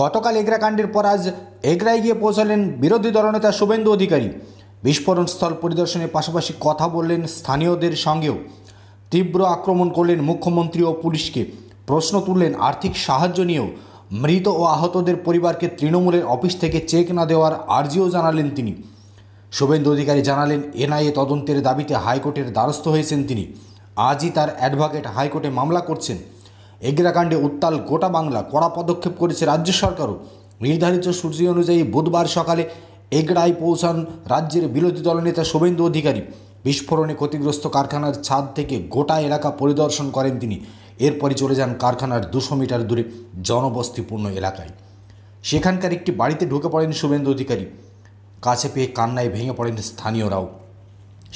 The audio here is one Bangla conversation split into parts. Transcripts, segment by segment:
গতকাল এগরাকাণ্ডের পর আজ এগরায় গিয়ে পৌঁছালেন বিরোধী দলনেতা শুভেন্দু অধিকারী বিস্ফোরণ স্থল পরিদর্শনের পাশাপাশি কথা বললেন স্থানীয়দের সঙ্গেও তীব্র আক্রমণ করলেন মুখ্যমন্ত্রী ও পুলিশকে প্রশ্ন তুললেন আর্থিক সাহায্য নিয়েও মৃত ও আহতদের পরিবারকে তৃণমূলের অফিস থেকে চেক না দেওয়ার আর্জিও জানালেন তিনি শুভেন্দু অধিকারী জানালেন এনআইএ তদন্তের দাবিতে হাইকোর্টের দ্বারস্থ হয়েছেন তিনি আজই তার অ্যাডভোকেট হাইকোর্টে মামলা করছেন এগ্রাকাণ্ডে উত্তাল গোটা বাংলা কড়া পদক্ষেপ করেছে রাজ্য সরকারও নির্ধারিত সূচি অনুযায়ী বুধবার সকালে এগড়ায় পৌঁছান রাজ্যের বিরোধী দলনেতা শুভেন্দু অধিকারী বিস্ফোরণে ক্ষতিগ্রস্ত কারখানার ছাদ থেকে গোটা এলাকা পরিদর্শন করেন তিনি এরপরই চলে যান কারখানার দুশো মিটার দূরে জনবস্তিপূর্ণ এলাকায় সেখানকার একটি বাড়িতে ঢুকে পড়েন শুভেন্দু অধিকারী কাছে পেয়ে কান্নায় ভেঙে পড়েন স্থানীয়রাও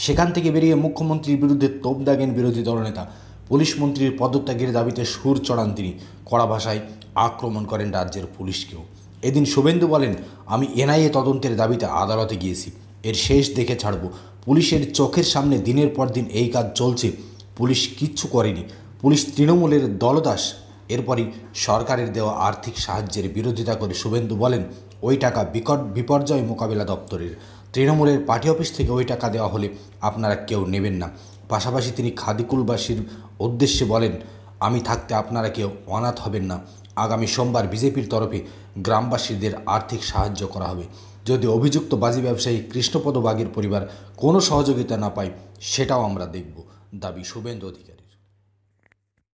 সেখান থেকে বেরিয়ে মুখ্যমন্ত্রীর বিরুদ্ধে তোপ দাগেন বিরোধী দলনেতা পুলিশ মন্ত্রীর পদত্যাগের দাবিতে সুর চড়ান তিনি কড়া ভাষায় আক্রমণ করেন রাজ্যের পুলিশকেও এদিন শুভেন্দু বলেন আমি এনআইএ তদন্তের দাবিতে আদালতে গিয়েছি এর শেষ দেখে ছাড়ব পুলিশের চোখের সামনে দিনের পর দিন এই কাজ চলছে পুলিশ কিচ্ছু করেনি পুলিশ তৃণমূলের দলদাস এরপরই সরকারের দেওয়া আর্থিক সাহায্যের বিরোধিতা করে শুভেন্দু বলেন ওই টাকা বিকট বিপর্যয় মোকাবিলা দপ্তরের তৃণমূলের পার্টি অফিস থেকে ওই টাকা দেওয়া হলে আপনারা কেউ নেবেন না পাশাপাশি তিনি খাদিকুলবাসীর উদ্দেশ্যে বলেন আমি থাকতে আপনারা কেউ অনাথ হবেন না আগামী সোমবার বিজেপির তরফে গ্রামবাসীদের আর্থিক সাহায্য করা হবে যদি অভিযুক্ত বাজি ব্যবসায়ী কৃষ্ণপদ বাগের পরিবার কোনো সহযোগিতা না পায় সেটাও আমরা দেখব দাবি শুভেন্দু অধিকারী